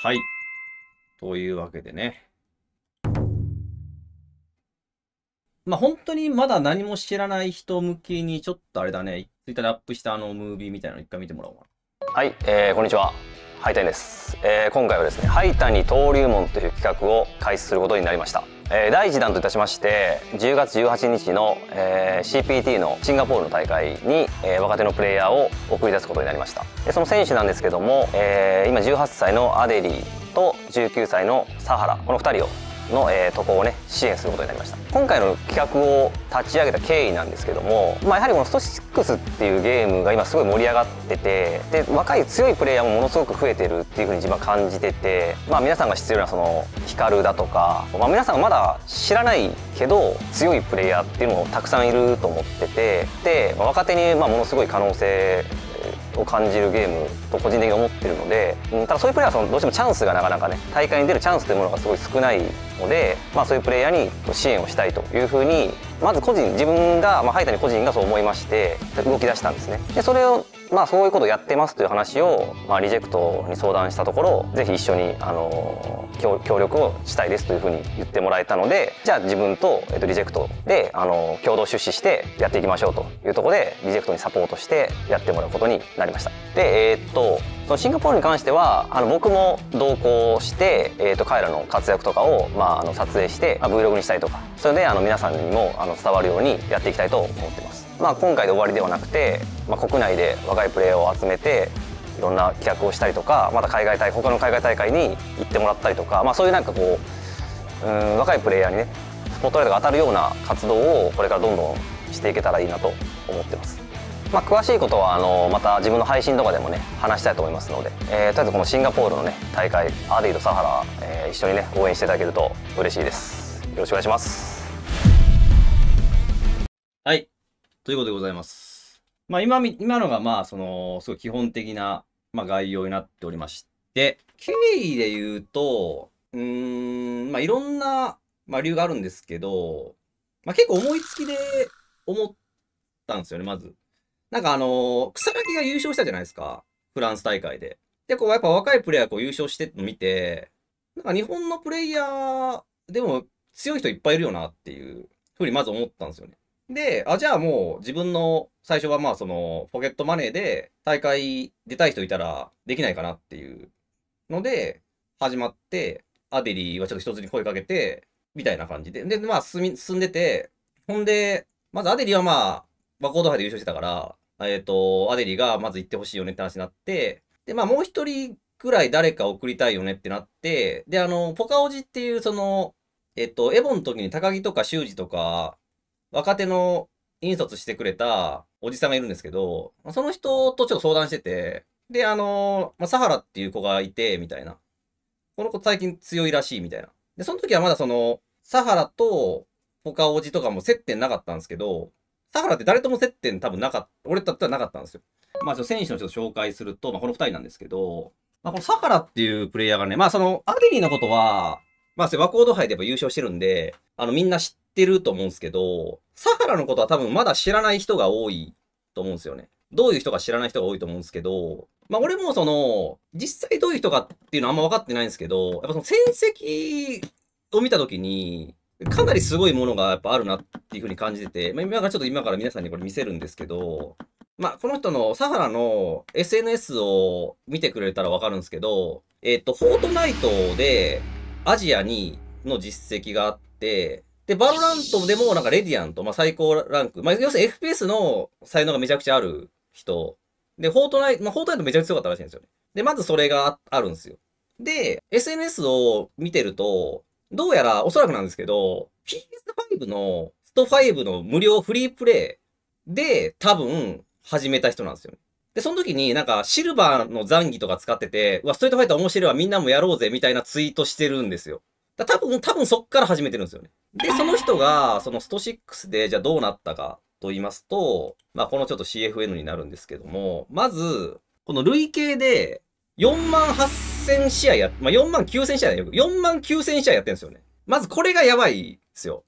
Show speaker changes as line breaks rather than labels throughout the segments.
はい。というわけでね。まあ、本当にまだ何も知らない人向けに、ちょっとあれだね、ツイッターでアップしたあのムービーみたいなの一回見てもらおうかな。はい、えー、こんにちは。ハイタニです、えー、今回はですね、ハイタニ登竜門という企画を開始することになりました。え第1弾といたしまして10月18日の、えー、CPT のシンガポールの大会に、え若手のプレイヤーを送り出すことになりましたでその選手なんですけども、え今18歳のアデリーと19歳のサハラこの2人をの、えー、とこをね支援することになりました今回の企画を立ち上げた経緯なんですけども、まあ、やはりこのスト6っていうゲームが今すごい盛り上がっててで若い強いプレイヤーもものすごく増えてるっていうふうに自分は感じてて、まあ、皆さんが必要なそのルだとか、まあ、皆さんがまだ知らないけど強いプレイヤーっていうのもたくさんいると思っててで、まあ、若手にまものすごい可能性を感じるゲームと個人的に思ってるので、うん、ただそういうプレイヤーはそのどうしてもチャンスがなかなかね大会に出るチャンスというものがすごい少ないので、まあ、そういうプレイヤーに支援をしたいというふうにまず個人自分が、まあ、灰谷個人がそう思いまして動き出したんですねでそれをまあそういうことをやってますという話を、まあ、リジェクトに相談したところぜひ一緒にあの協力をしたいですというふうに言ってもらえたのでじゃあ自分と、えっと、リジェクトであの共同出資してやっていきましょうというところでリジェクトにサポートしてやってもらうことになりましたでえー、っとそのシンガポールに関してはあの僕も同行して、えーと、彼らの活躍とかを、まあ、あの撮影して、まあ、Vlog にしたりとかそれであの皆さんにもあの伝わるようにやっていきたいと思ってます、まあ、今回で終わりではなくて、まあ、国内で若いプレーを集めていろんな企画をしたりとかまた海外大他の海外大会に行ってもらったりとか、まあ、そういうなんかこううん若いプレイヤーにねスポットライトが当たるような活動をこれからどんどんしていけたらいいなと思ってます。まあ、詳しいことはあのまた自分の配信とかでもね話したいと思いますので、えー、とりあえずこのシンガポールのね大会アーディとサハラ、えー、一緒にね応援していただけると嬉しいですよろしくお願いしますはいということでございますまあ今今のがまあそのすごい基本的な、まあ、概要になっておりまして経緯で言うとうんまあいろんな、まあ、理由があるんですけど、まあ、結構思いつきで思ったんですよねまずなんかあの草薙が優勝したじゃないですか。フランス大会で。で、こう、やっぱ若いプレイヤーこう優勝しての見て、なんか日本のプレイヤーでも強い人いっぱいいるよなっていうふうにまず思ったんですよね。で、あ、じゃあもう自分の最初はまあそのポケットマネーで大会出たい人いたらできないかなっていうので始まって、アデリーはちょっと一つに声かけて、みたいな感じで。で、まあ進み、進んでて、ほんで、まずアデリーはまあまコード杯で優勝してたから、えっ、ー、と、アデリがまず行ってほしいよねって話になって、で、まあ、もう一人くらい誰か送りたいよねってなって、で、あの、ポカオジっていう、その、えっ、ー、と、エボンの時に高木とか修二とか、若手の引率してくれたおじさんがいるんですけど、その人とちょっと相談してて、で、あの、まあ、サハラっていう子がいて、みたいな。この子最近強いらしい、みたいな。で、その時はまだその、サハラとポカオジとかも接点なかったんですけど、サハラって誰とも接点多分なかった、俺だったらなかったんですよ。まあ、その選手の人を紹介すると、まあ、この2人なんですけど、まあ、このサハラっていうプレイヤーがね、まあ、その、アデリーのことは、まあ、ワコード杯でやっぱ優勝してるんで、あの、みんな知ってると思うんですけど、サハラのことは多分まだ知らない人が多いと思うんですよね。どういう人か知らない人が多いと思うんですけど、まあ俺もその、実際どういう人かっていうのはあんま分かってないんですけど、やっぱその戦績を見たときに、かなりすごいものがやっぱあるなっていうふうに感じてて、まあ、今からちょっと今から皆さんにこれ見せるんですけど、まあ、この人のサハラの SNS を見てくれたらわかるんですけど、えっ、ー、と、フォートナイトでアジア2の実績があって、で、バロラントでもなんかレディアント、まあ、最高ランク、まあ、要するに FPS の才能がめちゃくちゃある人。で、フォートナイト、まあ、フォートナイトめちゃくちゃ強かったらしいんですよね。で、まずそれがあるんですよ。で、SNS を見てると、どうやらおそらくなんですけど、PS5 のスト5の無料フリープレイで多分始めた人なんですよ、ね。で、その時になんかシルバーのザンギとか使ってて、うわ、ストリートファイター面白いわ、みんなもやろうぜみたいなツイートしてるんですよ。だ多分、多分そっから始めてるんですよね。で、その人が、そのスト6でじゃあどうなったかと言いますと、まあこのちょっと CFN になるんですけども、まず、この累計で4万8000試合や、まあ、4万9000試合だよ。4万9000試合やってるんですよね。まずこれがやばいですよ。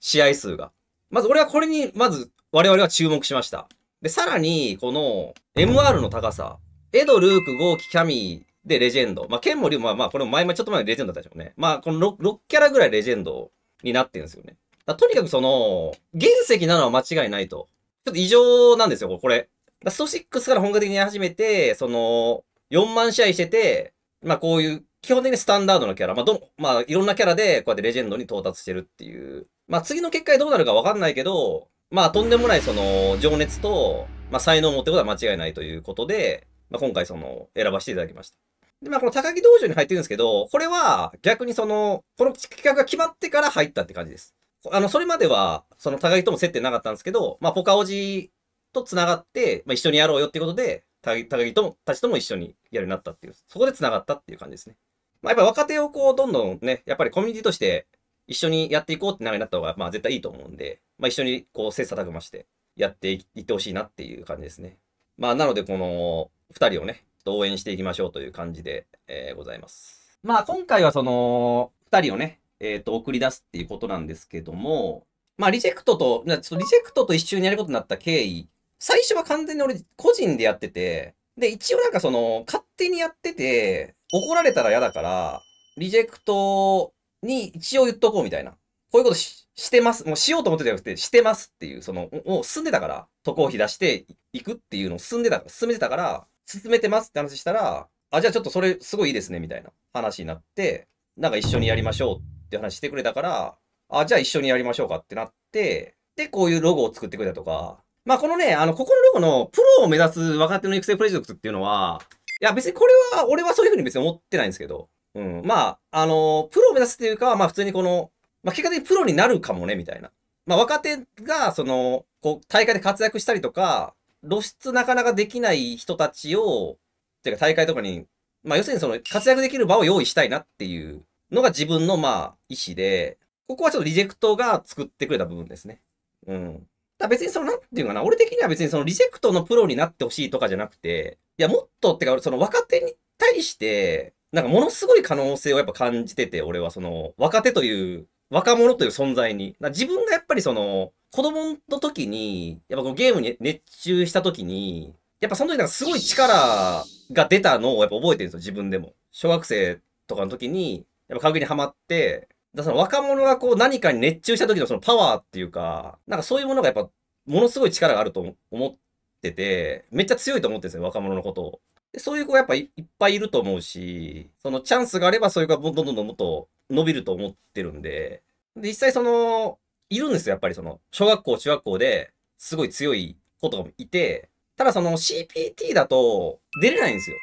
試合数が。まず俺はこれに、まず我々は注目しました。で、さらに、この MR の高さ。エド、ルーク、ゴーキ、キャミーでレジェンド。まあ、ケンモリウ、まあまあ、これも前々ちょっと前にレジェンドだったでしょうね。まあ、この 6, 6キャラぐらいレジェンドになってるんですよね。とにかくその、原石なのは間違いないと。ちょっと異常なんですよ、これ。スト6から本格的に始めて、その、4万試合してて、まあこういう、基本的にスタンダードのキャラ、まあど、まあいろんなキャラでこうやってレジェンドに到達してるっていう。まあ次の結果どうなるかわかんないけど、まあとんでもないその情熱と、まあ才能を持ってことは間違いないということで、まあ今回その選ばせていただきました。で、まあこの高木道場に入ってるんですけど、これは逆にその、この企画が決まってから入ったって感じです。あの、それまでは、その高木とも接点なかったんですけど、まあポカオジと繋がって、まあ一緒にやろうよってことで、高木とたちとも一緒にやるようになったっていう、そこで繋がったっていう感じですね。まあ、やっぱ若手をこう、どんどんね、やっぱりコミュニティとして一緒にやっていこうって流れになった方が、まあ絶対いいと思うんで、まあ一緒にこう、切磋琢磨してやっていってほしいなっていう感じですね。まあなので、この2人をね、応援していきましょうという感じで、えー、ございます。まあ今回はその、2人をね、えっ、ー、と、送り出すっていうことなんですけども、まあリジェクトと、ちょっとリジェクトと一緒にやることになった経緯最初は完全に俺個人でやってて、で、一応なんかその、勝手にやってて、怒られたら嫌だから、リジェクトに一応言っとこうみたいな。こういうことしてます。もうしようと思ってじゃなくて、してますっていう、その、もう進んでたから、渡航費出していくっていうのを進んでた、進めてたから、進めてますって話したら、あ、じゃあちょっとそれすごいいいですね、みたいな話になって、なんか一緒にやりましょうって話してくれたから、あ、じゃあ一緒にやりましょうかってなって、で、こういうロゴを作ってくれたとか、まあ、このね、あの、ここのロゴのプロを目指す若手の育成プロジェクトっていうのは、いや、別にこれは、俺はそういうふうに別に思ってないんですけど、うん。まあ、あの、プロを目指すっていうか、まあ、普通にこの、まあ、結果的にプロになるかもね、みたいな。まあ、若手が、その、こう、大会で活躍したりとか、露出なかなかできない人たちを、ていうか大会とかに、まあ、要するにその、活躍できる場を用意したいなっていうのが自分の、まあ、意思で、ここはちょっとリジェクトが作ってくれた部分ですね。うん。別にその、なんていうかな、俺的には別にそのリジェクトのプロになってほしいとかじゃなくて、いや、もっとってか、その若手に対して、なんかものすごい可能性をやっぱ感じてて、俺はその、若手という、若者という存在に。自分がやっぱりその、子供の時に、やっぱこうゲームに熱中した時に、やっぱその時なんかすごい力が出たのをやっぱ覚えてるんですよ、自分でも。小学生とかの時に、やっぱ科学にはまって、だその若者がこう何かに熱中した時のそのパワーっていうか、なんかそういうものがやっぱものすごい力があると思ってて、めっちゃ強いと思ってるんですよ、若者のことを。でそういう子がやっぱいっぱいいると思うし、そのチャンスがあればそういう子がどんどんどんもっと伸びると思ってるんで、で実際その、いるんですよ、やっぱりその、小学校、中学校ですごい強い子とかもいて、ただその CPT だと出れないんですよ。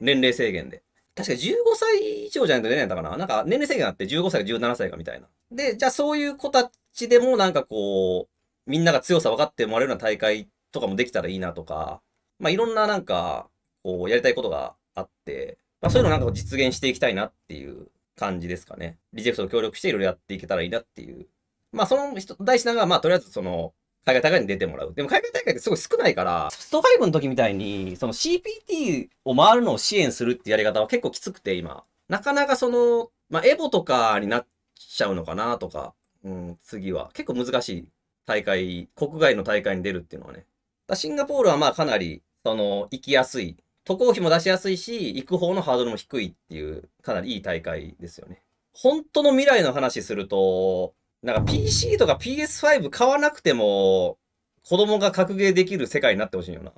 年齢制限で。確か15歳以上じゃないと出ないんだかななんか年齢制限あって15歳か17歳かみたいな。で、じゃあそういう子たちでもなんかこう、みんなが強さ分かってもらえるような大会とかもできたらいいなとか、まあいろんななんか、こう、やりたいことがあって、まあそういうのなんか実現していきたいなっていう感じですかね。リジェクトと協力していろいろやっていけたらいいなっていう。まあその人、第一弾が、まあとりあえずその、海外大会に出てもらう。でも海外大会ってすごい少ないから、スト5の時みたいに、その CPT を回るのを支援するってやり方は結構きつくて、今。なかなかその、まあ、エボとかになっちゃうのかなとか、うん、次は。結構難しい大会、国外の大会に出るっていうのはね。だシンガポールはまあかなり、その、行きやすい。渡航費も出しやすいし、行く方のハードルも低いっていう、かなりいい大会ですよね。本当の未来の話すると、なんか PC とか PS5 買わなくても、子供が格ゲーできる世界になってほしいよな。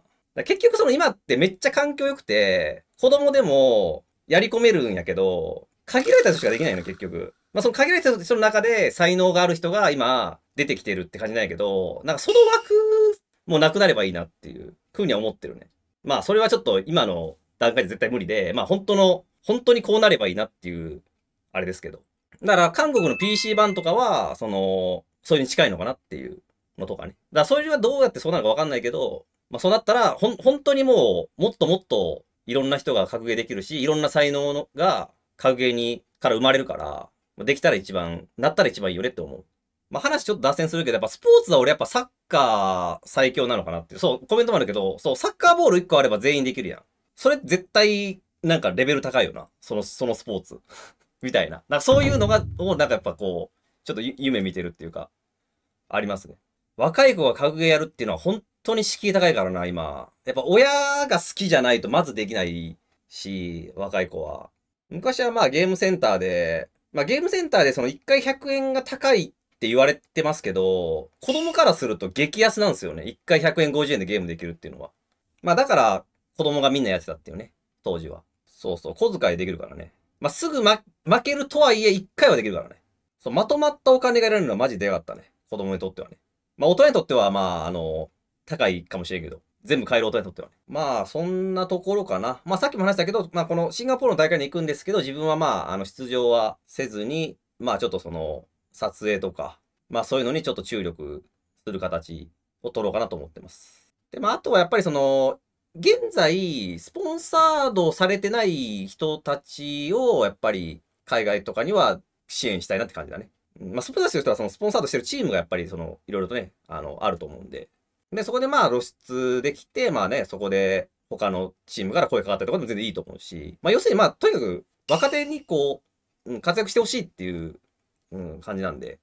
結局その今ってめっちゃ環境良くて、子供でもやり込めるんやけど、限られた人しかできないの結局。まあその限られた人の中で才能がある人が今出てきてるって感じなんやけど、なんかその枠もなくなればいいなっていうふうには思ってるね。まあそれはちょっと今の段階で絶対無理で、まあ本当の、本当にこうなればいいなっていう、あれですけど。だから韓国の PC 版とかは、その、それに近いのかなっていうのとかね。だからそれはどうやってそうなのかわかんないけど、まあそうなったら、ほん、本当にもう、もっともっといろんな人が格ゲーできるし、いろんな才能のが格ゲーに、から生まれるから、できたら一番、なったら一番いいよねって思う。まあ話ちょっと脱線するけど、やっぱスポーツは俺やっぱサッカー最強なのかなって。そう、コメントもあるけど、そう、サッカーボール1個あれば全員できるやん。それ絶対、なんかレベル高いよな。その、そのスポーツ。みたいな。なんかそういうのが、をなんかやっぱこう、ちょっと夢見てるっていうか、ありますね。若い子が格ゲーやるっていうのは本当に敷居高いからな、今。やっぱ親が好きじゃないとまずできないし、若い子は。昔はまあゲームセンターで、まあゲームセンターでその1回100円が高いって言われてますけど、子供からすると激安なんですよね。1回100円50円でゲームできるっていうのは。まあだから子供がみんなやってたっていうね、当時は。そうそう、小遣いできるからね。まあ、すぐ、ま、負けるとはいえ、1回はできるからね。そう、まとまったお金が得られるのはマジでよかったね。子供にとってはね。まあ、大人にとっては、まあ、あの、高いかもしれんけど、全部買える大人にとってはね。まあ、そんなところかな。まあ、さっきも話したけど、まあ、このシンガポールの大会に行くんですけど、自分はまあ、あの、出場はせずに、まあ、ちょっとその、撮影とか、まあ、そういうのにちょっと注力する形を取ろうかなと思ってます。で、まあ、あとはやっぱりその、現在、スポンサードされてない人たちを、やっぱり海外とかには支援したいなって感じだね。まあ、スポンサーしてる人は、そのスポンサードしてるチームがやっぱり、その、いろいろとね、あの、あると思うんで。で、そこでまあ露出できて、まあね、そこで他のチームから声かかったりとかでも全然いいと思うし、まあ要するにまあ、とにかく若手にこう、うん、活躍してほしいっていう、うん、感じなんで、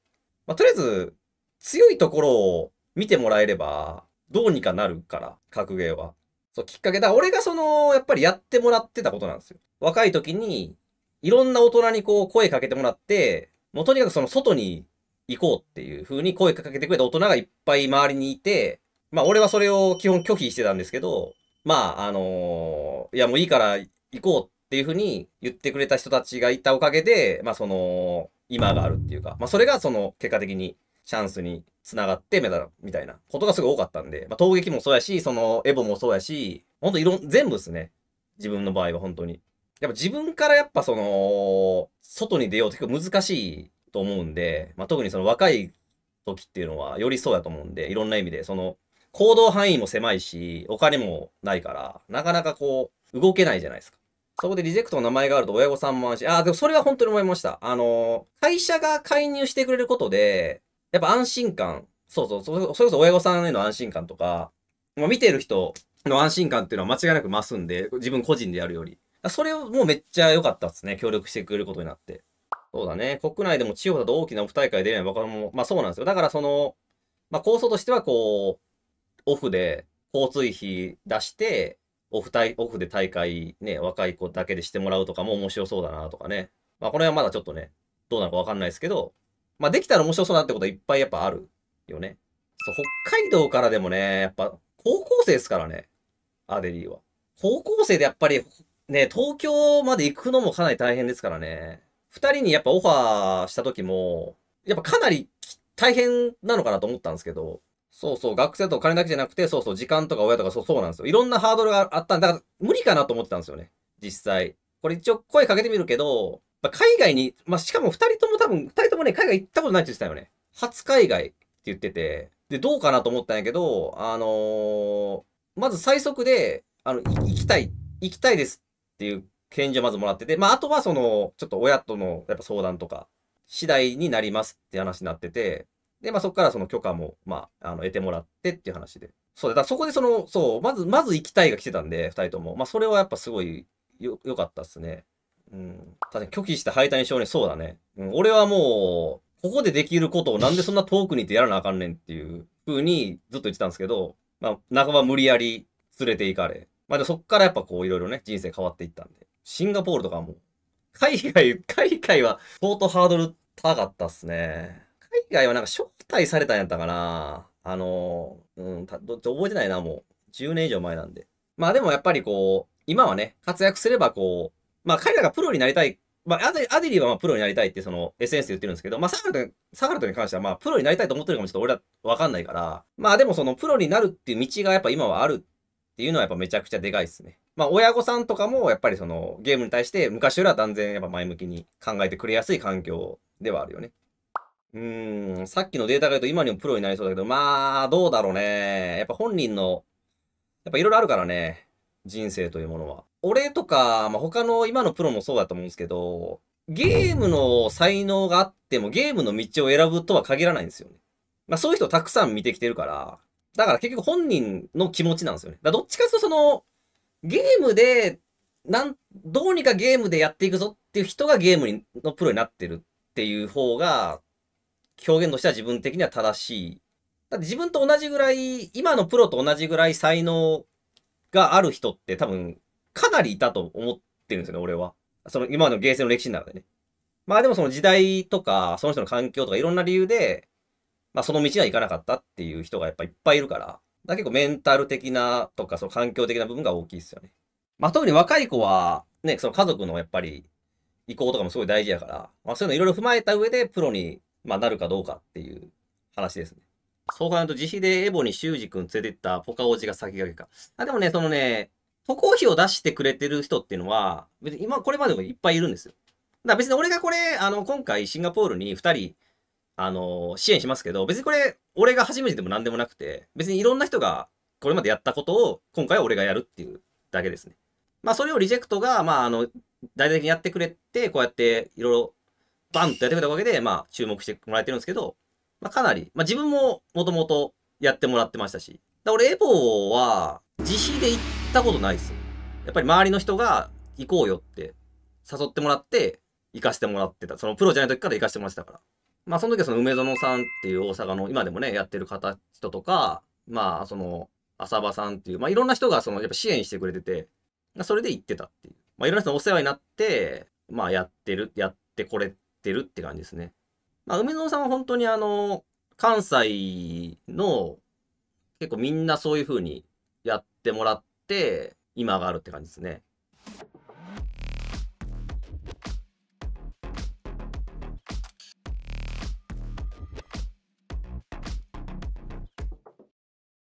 まあとりあえず、強いところを見てもらえれば、どうにかなるから、格ゲーは。そう、きっかけだ。俺がその、やっぱりやってもらってたことなんですよ。若い時に、いろんな大人にこう声かけてもらって、もうとにかくその外に行こうっていう風に声かけてくれた大人がいっぱい周りにいて、まあ俺はそれを基本拒否してたんですけど、まああのー、いやもういいから行こうっていう風に言ってくれた人たちがいたおかげで、まあその、今があるっていうか、まあそれがその結果的にチャンスにつながってメダルみたいなことがすごい多かったんで、まあ、陶撃もそうやし、そのエボもそうやし、ほんといろん、全部ですね。自分の場合は本当に。やっぱ自分からやっぱその、外に出ようって結構難しいと思うんで、まあ、特にその若い時っていうのはよりそうやと思うんで、いろんな意味で、その、行動範囲も狭いし、お金もないから、なかなかこう、動けないじゃないですか。そこでリジェクトの名前があると親御さんも安心。ああ、でもそれは本当に思いました。あの、会社が介入してくれることで、やっぱ安心感、そうそう、それこそ親御さんへの安心感とか、まあ、見てる人の安心感っていうのは間違いなく増すんで、自分個人でやるより。それをもうめっちゃ良かったですね。協力してくれることになって。そうだね。国内でも地方だと大きなオフ大会出れない若者も、まあそうなんですよ。だからその、まあ構想としてはこう、オフで交通費出して、オフ大オフで大会ね、若い子だけでしてもらうとかも面白そうだなとかね。まあこれはまだちょっとね、どうなのかわかんないですけど、まあ、できたら面白そうなってことはいっぱいやっぱあるよね。そう、北海道からでもね、やっぱ高校生ですからね、アデリーは。高校生でやっぱりね、東京まで行くのもかなり大変ですからね。二人にやっぱオファーした時も、やっぱかなり大変なのかなと思ったんですけど、そうそう、学生とお金だけじゃなくて、そうそう、時間とか親とかそうそうなんですよ。いろんなハードルがあったんだから無理かなと思ってたんですよね。実際。これ一応声かけてみるけど、まあ、海外に、まあ、しかも二人とも多分、二人ともね、海外行ったことないって言ってたよね。初海外って言ってて、で、どうかなと思ったんやけど、あのー、まず最速で、あの、行きたい、行きたいですっていう返事をまずもらってて、まあ、あとはその、ちょっと親とのやっぱ相談とか、次第になりますって話になってて、で、まあ、そこからその許可も、まあ、あの、得てもらってっていう話で。そうだ、そこでその、そう、まず、まず行きたいが来てたんで、二人とも。まあ、それはやっぱすごいよ、良かったっすね。うん。確かに拒否した敗退うね。そうだね。うん。俺はもう、ここでできることをなんでそんな遠くに行ってやらなあかんねんっていう風にずっと言ってたんですけど、まあ、半ば無理やり連れて行かれ。まあでそっからやっぱこういろいろね、人生変わっていったんで。シンガポールとかも、海外、海外は相当ハードル高かったっすね。海外はなんか招待されたんやったかな。あの、うん、たど覚えてないな、もう。10年以上前なんで。まあでもやっぱりこう、今はね、活躍すればこう、まあ、彼らがプロになりたい。まあ、アデアデリーはまあプロになりたいってその SNS で言ってるんですけど、まあ、サハルト、サハルトに関してはまあ、プロになりたいと思ってるかもちょっと俺らわかんないから、まあでもそのプロになるっていう道がやっぱ今はあるっていうのはやっぱめちゃくちゃでかいですね。まあ、親御さんとかもやっぱりそのゲームに対して昔よりは断然やっぱ前向きに考えてくれやすい環境ではあるよね。うーん、さっきのデータが言うと今にもプロになりそうだけど、まあ、どうだろうね。やっぱ本人の、やっぱいろいろあるからね。人生というものは。俺とか、まあ、他の今のプロもそうだと思うんですけど、ゲームの才能があってもゲームの道を選ぶとは限らないんですよね。まあ、そういう人たくさん見てきてるから、だから結局本人の気持ちなんですよね。だどっちかというとその、ゲームで、なん、どうにかゲームでやっていくぞっていう人がゲームにのプロになってるっていう方が、表現としては自分的には正しい。だって自分と同じぐらい、今のプロと同じぐらい才能がある人って多分かなりいたと思ってるんですよね、俺は。その今のゲーセンの歴史の中でね。まあでもその時代とか、その人の環境とかいろんな理由で、まあその道には行かなかったっていう人がやっぱいっぱいいるから、だ結構メンタル的なとか、その環境的な部分が大きいですよね。まあ特に若い子は、ね、その家族のやっぱり意向とかもすごい大事やから、まあそういうのいろいろ踏まえた上でプロに、まあ、なるかどうかっていう話ですね。そう考えると自費でエボに修二君連れて行ったポカ王子が先駆けか。あでもね、そのね、渡航費を出してくれてる人っていうのは、別に今、これまでもいっぱいいるんですよ。だから別に俺がこれ、あの、今回シンガポールに2人、あの、支援しますけど、別にこれ、俺が初めてでも何でもなくて、別にいろんな人がこれまでやったことを、今回は俺がやるっていうだけですね。まあ、それをリジェクトが、まあ、あの、大々的にやってくれて、こうやっていろいろバンとやってくれたわけで、まあ、注目してもらえてるんですけど、まあ、かなり、まあ、自分ももともとやってもらってましたし、だ俺、エーは、自費で行って、ったことないっすやっぱり周りの人が行こうよって誘ってもらって行かしてもらってた。そのプロじゃない時から行かしてもらってたから。まあその時はその梅園さんっていう大阪の今でもね、やってる方、人とか、まあその浅場さんっていう、まあいろんな人がそのやっぱ支援してくれてて、それで行ってたっていう。まあいろんな人のお世話になって、まあやってる、やってこれてるって感じですね。まあ梅園さんは本当にあの、関西の結構みんなそういう風にやってもらっ、今があるって感じですね。